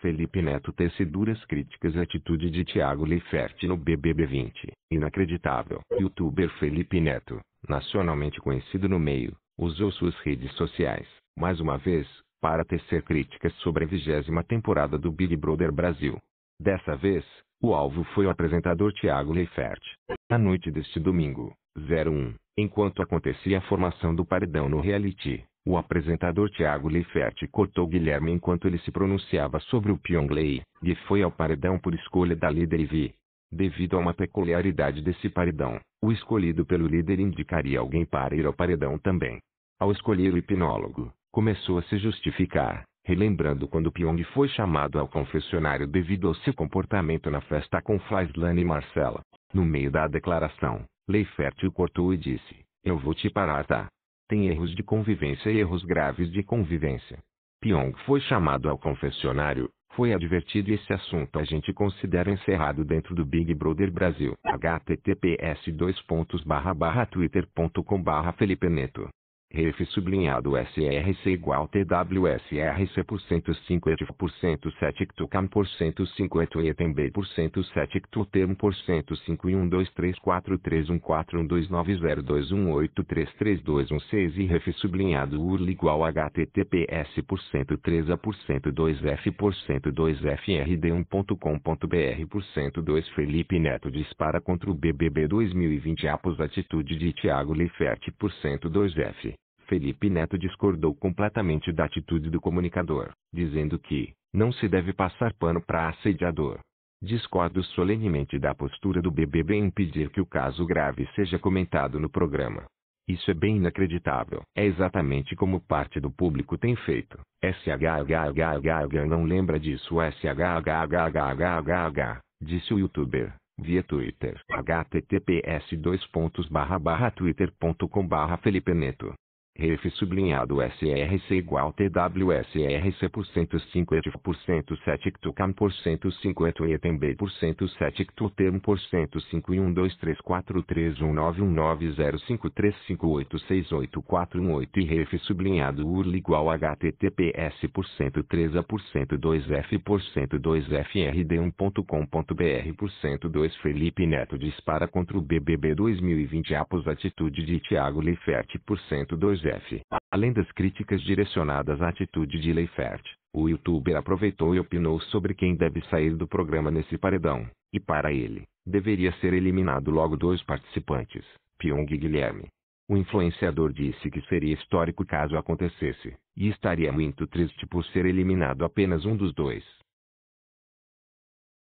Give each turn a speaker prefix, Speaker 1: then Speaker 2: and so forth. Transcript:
Speaker 1: Felipe Neto tece duras críticas à atitude de Tiago Leifert no BBB 20. Inacreditável. Youtuber Felipe Neto, nacionalmente conhecido no meio, usou suas redes sociais, mais uma vez, para tecer críticas sobre a vigésima temporada do Big Brother Brasil. Dessa vez, o alvo foi o apresentador Tiago Leifert. Na noite deste domingo, 01, enquanto acontecia a formação do paredão no reality, o apresentador Tiago Leifert cortou Guilherme enquanto ele se pronunciava sobre o Pyonglei, e foi ao paredão por escolha da líder vi. Devido a uma peculiaridade desse paredão, o escolhido pelo líder indicaria alguém para ir ao paredão também. Ao escolher o hipnólogo, começou a se justificar, relembrando quando Pyong foi chamado ao confessionário devido ao seu comportamento na festa com Flaslan e Marcela. No meio da declaração, Leifert o cortou e disse, eu vou te parar tá? Tem erros de convivência e erros graves de convivência. Pyong foi chamado ao confessionário, foi advertido e esse assunto a gente considera encerrado dentro do Big Brother Brasil. https://twitter.com/felipeneto Ref sublinhado SRC igual TWSRC por cento cinquenta por cento sete cam por cento cinquenta B por cento sete termo por cento cinco e um dois três quatro três um quatro um dois nove zero dois um oito três três dois um seis e ref sublinhado URL igual HTTPS por cento treza por cento dois F por cento dois FRD um ponto com ponto BR por cento dois Felipe Neto dispara contra o BBB vinte Apos atitude de Thiago Liferte por cento dois F. Felipe Neto discordou completamente da atitude do comunicador, dizendo que não se deve passar pano para assediador. Discordo solenemente da postura do BBB em impedir que o caso grave seja comentado no programa. Isso é bem inacreditável. É exatamente como parte do público tem feito. SHHHH não lembra disso. SHHHHHH, disse o youtuber, via Twitter. https://twitter.com/felipeneto. Ref sublinhado SRC igual TWSRC por cinquenta por 107 CTUCAM por 150 ETMB por 107 term por 10512343191905358684188 e ref sublinhado URL igual HTTPS por 103 a por 102F por 102FRD1.com.br por 102 Felipe Neto dispara contra o BBB 2020 após atitude de thiago liferte por 102 Além das críticas direcionadas à atitude de Leifert, o youtuber aproveitou e opinou sobre quem deve sair do programa nesse paredão. E para ele, deveria ser eliminado logo dois participantes, Pyong e Guilherme. O influenciador disse que seria histórico caso acontecesse, e estaria muito triste por ser eliminado apenas um dos dois.